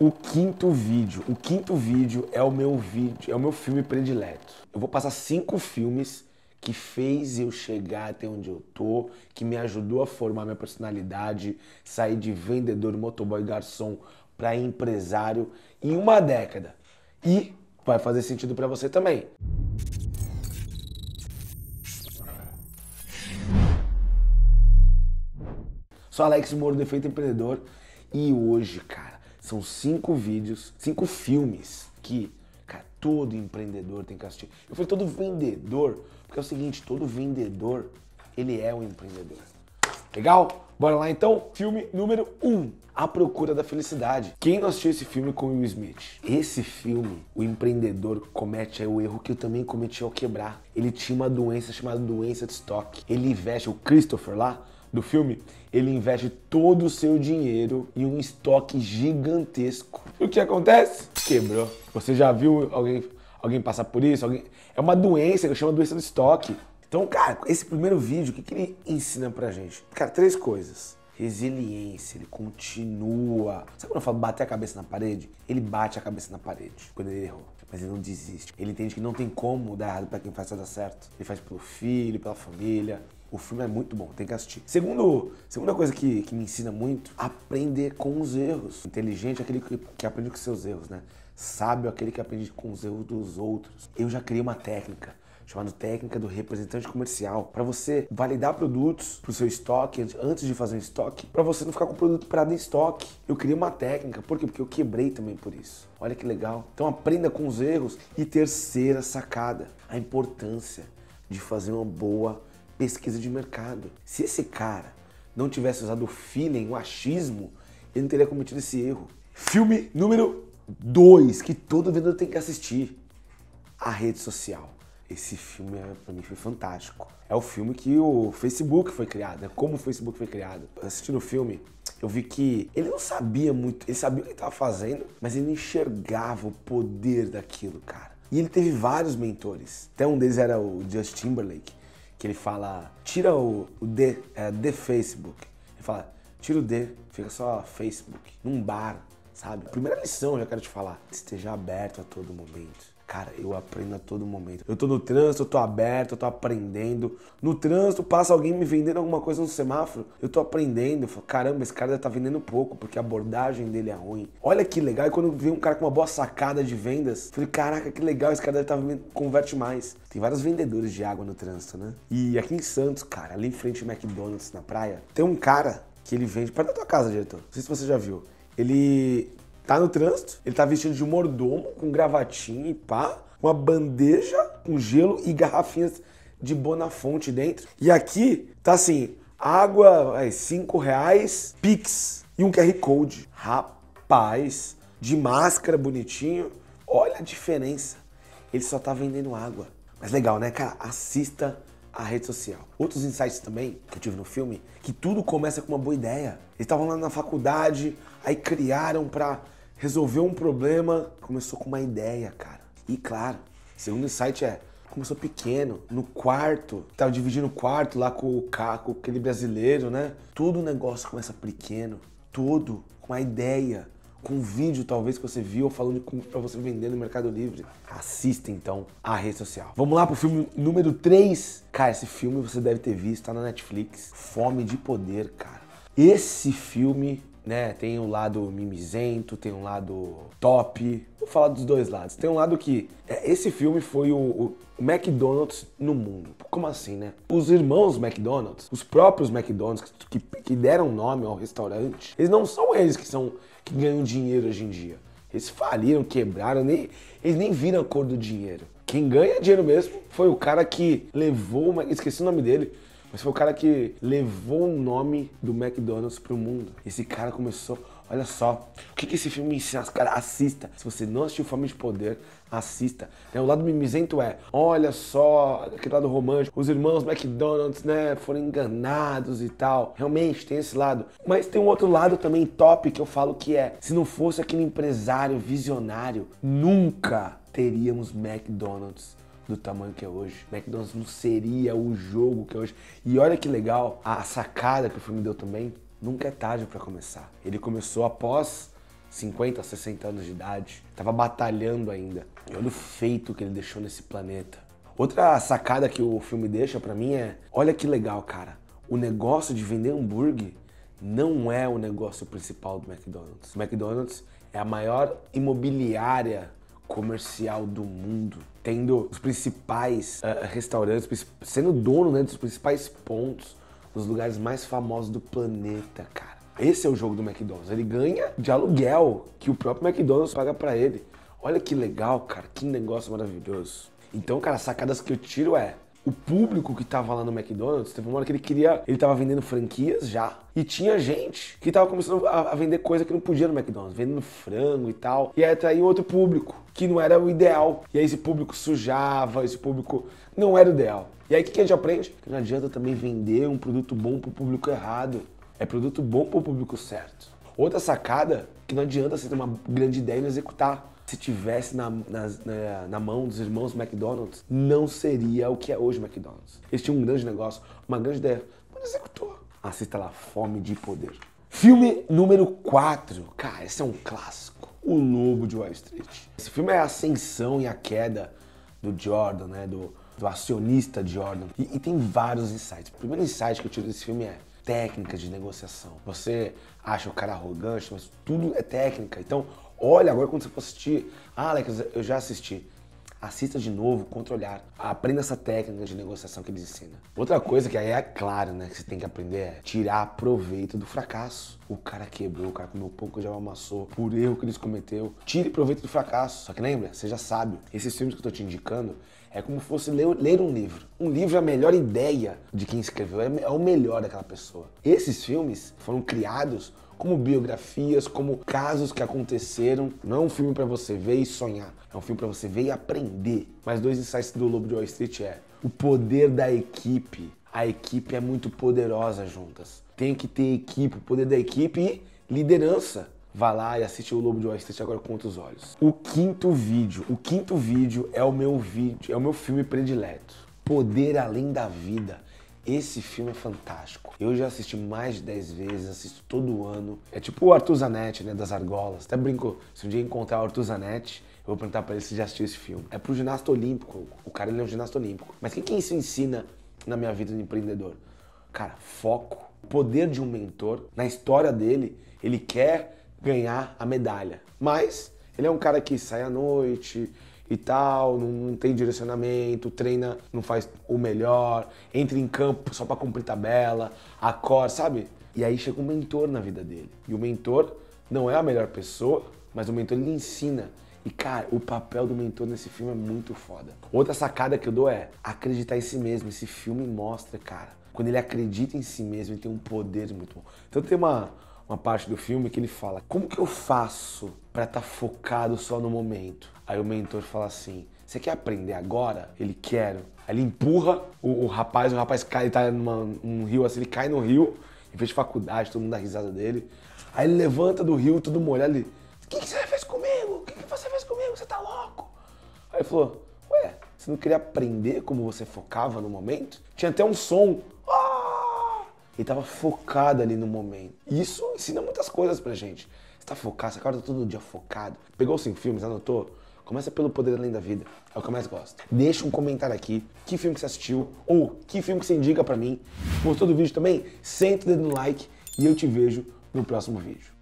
O quinto vídeo. O quinto vídeo é o meu vídeo, é o meu filme predileto. Eu vou passar cinco filmes que fez eu chegar até onde eu tô, que me ajudou a formar minha personalidade, sair de vendedor, motoboy, garçom para empresário em uma década. E vai fazer sentido para você também. Sou Alex Moro, Defeito Empreendedor, e hoje, cara, são cinco vídeos, cinco filmes que, cara, todo empreendedor tem que assistir. Eu falei todo vendedor, porque é o seguinte, todo vendedor, ele é um empreendedor. Legal? Bora lá então, filme número 1, um, A Procura da Felicidade. Quem não assistiu esse filme com Will Smith? Esse filme, o empreendedor comete é o erro que eu também cometi ao quebrar. Ele tinha uma doença chamada doença de estoque. Ele investe, o Christopher lá, do filme, ele investe todo o seu dinheiro em um estoque gigantesco. E o que acontece? Quebrou. Você já viu alguém, alguém passar por isso? Alguém... É uma doença que chama doença do estoque. Então, cara, esse primeiro vídeo, o que, que ele ensina pra gente? Cara, três coisas. Resiliência, ele continua. Sabe quando eu falo bater a cabeça na parede? Ele bate a cabeça na parede quando ele errou mas ele não desiste. Ele entende que não tem como dar errado para quem faz dar certo. Ele faz pelo filho, pela família, o filme é muito bom, tem que assistir. Segundo, segunda coisa que, que me ensina muito, aprender com os erros. Inteligente é aquele que, que aprende com seus erros, né? Sábio é aquele que aprende com os erros dos outros. Eu já criei uma técnica chamada técnica do representante comercial, para você validar produtos para o seu estoque antes de fazer um estoque, para você não ficar com o produto parado em estoque. Eu criei uma técnica, por quê? Porque eu quebrei também por isso. Olha que legal. Então aprenda com os erros. E terceira sacada, a importância de fazer uma boa pesquisa de mercado. Se esse cara não tivesse usado o feeling, o achismo, ele não teria cometido esse erro. Filme número 2, que todo vendedor tem que assistir: A Rede Social. Esse filme, é, para mim, foi fantástico. É o filme que o Facebook foi criado, né? como o Facebook foi criado. Assistindo o filme, eu vi que ele não sabia muito, ele sabia o que ele estava fazendo, mas ele não enxergava o poder daquilo, cara. E ele teve vários mentores. Até um deles era o Justin Timberlake que ele fala, tira o, o D, é, The Facebook. Ele fala, tira o D, fica só Facebook, num bar sabe? Primeira lição que eu quero te falar: esteja aberto a todo momento. Cara, eu aprendo a todo momento. Eu tô no trânsito, eu tô aberto, eu tô aprendendo. No trânsito, passa alguém me vendendo alguma coisa no semáforo, eu tô aprendendo. Eu falo, caramba, esse cara tá vendendo pouco, porque a abordagem dele é ruim. Olha que legal. E quando vem um cara com uma boa sacada de vendas, eu falei, caraca, que legal, esse cara deve tá vendendo, converte mais. Tem vários vendedores de água no trânsito, né? E aqui em Santos, cara, ali em frente ao McDonald's, na praia, tem um cara que ele vende perto da tua casa, diretor. Não sei se você já viu. Ele tá no trânsito, ele tá vestido de mordomo, com gravatinha e pá, uma bandeja com gelo e garrafinhas de Bonafonte dentro. E aqui tá assim, água, é, cinco reais, Pix e um QR Code. Rapaz, de máscara bonitinho, olha a diferença. Ele só tá vendendo água. Mas legal, né, cara? Assista a rede social. Outros insights também que eu tive no filme, que tudo começa com uma boa ideia. Eles estavam lá na faculdade, aí criaram para resolver um problema, começou com uma ideia, cara. E claro, segundo insight é começou pequeno, no quarto, tava dividindo o quarto lá com o Caco, aquele brasileiro, né? Todo negócio começa pequeno, todo com uma ideia com um vídeo talvez que você viu falando para você vender no Mercado Livre. Assista então a rede social. Vamos lá pro filme número 3. Cara, esse filme você deve ter visto, tá na Netflix. Fome de Poder, cara. Esse filme, né, tem um lado mimizento, tem um lado top. Vou falar dos dois lados. Tem um lado que é, esse filme foi o, o McDonald's no mundo. Como assim, né? Os irmãos McDonald's, os próprios McDonald's que, que deram nome ao restaurante, eles não são eles que são que ganham dinheiro hoje em dia. Eles faliram, quebraram, nem, eles nem viram a cor do dinheiro. Quem ganha dinheiro mesmo foi o cara que levou, esqueci o nome dele, mas foi o cara que levou o nome do McDonald's pro mundo. Esse cara começou Olha só, o que, que esse filme ensina? Cara, assista. Se você não assistiu Fome de Poder, assista. Né, o lado mimizento é, olha só, aquele lado romântico, os irmãos McDonald's, né, foram enganados e tal. Realmente, tem esse lado. Mas tem um outro lado também top que eu falo que é, se não fosse aquele empresário visionário, nunca teríamos McDonald's do tamanho que é hoje. McDonald's não seria o jogo que é hoje. E olha que legal a sacada que o filme deu também. Nunca é tarde para começar. Ele começou após 50, 60 anos de idade, estava batalhando ainda. E olha o feito que ele deixou nesse planeta. Outra sacada que o filme deixa para mim é: olha que legal, cara. O negócio de vender hambúrguer não é o negócio principal do McDonald's. O McDonald's é a maior imobiliária comercial do mundo, tendo os principais uh, restaurantes, sendo dono né, dos principais pontos nos lugares mais famosos do planeta, cara. Esse é o jogo do McDonald's. Ele ganha de aluguel que o próprio McDonald's paga para ele. Olha que legal, cara. Que negócio maravilhoso. Então, cara, sacadas que eu tiro é o público que tava lá no McDonald's, teve uma hora que ele queria, ele tava vendendo franquias já, e tinha gente que tava começando a, a vender coisa que não podia no McDonald's, vendendo frango e tal, e aí atraía outro público, que não era o ideal. E aí esse público sujava, esse público não era o ideal. E aí o que, que a gente aprende? Que não adianta também vender um produto bom pro público errado. É produto bom pro público certo. Outra sacada que não adianta você ter uma grande ideia e não executar se tivesse na, na, na, mão dos irmãos McDonald's, não seria o que é hoje McDonald's. Eles tinham um grande negócio, uma grande ideia, mas executou. Assista lá, Fome de Poder. Filme número 4. Cara, esse é um clássico. O Lobo de Wall Street. Esse filme é a ascensão e a queda do Jordan, né? Do, do acionista Jordan. E, e tem vários insights. O primeiro insight que eu tiro desse filme é técnica de negociação. Você acha o cara arrogante, mas tudo é técnica. Então, Olha, agora quando você for assistir, ah, Alex, eu já assisti. Assista de novo, controlar. Aprenda essa técnica de negociação que eles ensinam. Outra coisa que aí é claro, né, que você tem que aprender é tirar proveito do fracasso. O cara quebrou, o cara comeu pouco, já amassou, por erro que eles cometeu. Tire proveito do fracasso. Só que lembra, você já sabe, esses filmes que eu tô te indicando é como fosse ler, ler, um livro. Um livro é a melhor ideia de quem escreveu, é, é o melhor daquela pessoa. Esses filmes foram criados como biografias, como casos que aconteceram. Não é um filme para você ver e sonhar, é um filme para você ver e aprender. Mas dois insights do Lobo de Wall Street é o poder da equipe. A equipe é muito poderosa juntas. Tem que ter equipe, o poder da equipe e liderança. Vá lá e assiste o Lobo de Wall Street agora com outros olhos. O quinto vídeo, o quinto vídeo é o meu vídeo, é o meu filme predileto. Poder além da vida. Esse filme é fantástico. Eu já assisti mais de 10 vezes, assisto todo ano. É tipo o Arthur Zanetti, né, das argolas. Até brincou, se um dia encontrar o Arthur Zanetti, eu vou perguntar para ele se já assistiu esse filme. É pro ginasta olímpico. O cara ele é um ginasta olímpico. Mas o que, que isso ensina na minha vida de empreendedor? Cara, foco. O poder de um mentor. Na história dele, ele quer ganhar a medalha. Mas ele é um cara que sai à noite, e tal, não, não, tem direcionamento, treina, não faz o melhor, entra em campo só para cumprir tabela, acorda, sabe? E aí chega um mentor na vida dele. E o mentor não é a melhor pessoa, mas o mentor lhe ensina. E cara, o papel do mentor nesse filme é muito foda. Outra sacada que eu dou é acreditar em si mesmo. Esse filme mostra, cara, quando ele acredita em si mesmo, ele tem um poder muito bom. Então tem uma uma parte do filme que ele fala: Como que eu faço para estar tá focado só no momento? Aí o mentor fala assim: Você quer aprender agora? Ele quer. Aí ele empurra o, o rapaz, o rapaz cai, ele tá num rio assim, ele cai no rio, vez fez faculdade, todo mundo dá risada dele. Aí ele levanta do rio, todo molhado, ele: O que, que, você fez comigo? O que, que você fez comigo? Você tá louco? Aí ele falou: Ué, você não queria aprender como você focava no momento? Tinha até um som ele estava focado ali no momento. E isso ensina muitas coisas pra gente. Você tá focado, você acorda todo dia focado. Pegou os cinco filmes, anotou? Começa pelo Poder Além da Vida, é o que eu mais gosto. Deixa um comentário aqui, que filme que você assistiu, ou que filme que você indica pra mim. Gostou do vídeo também? Senta o dedo no like e eu te vejo no próximo vídeo.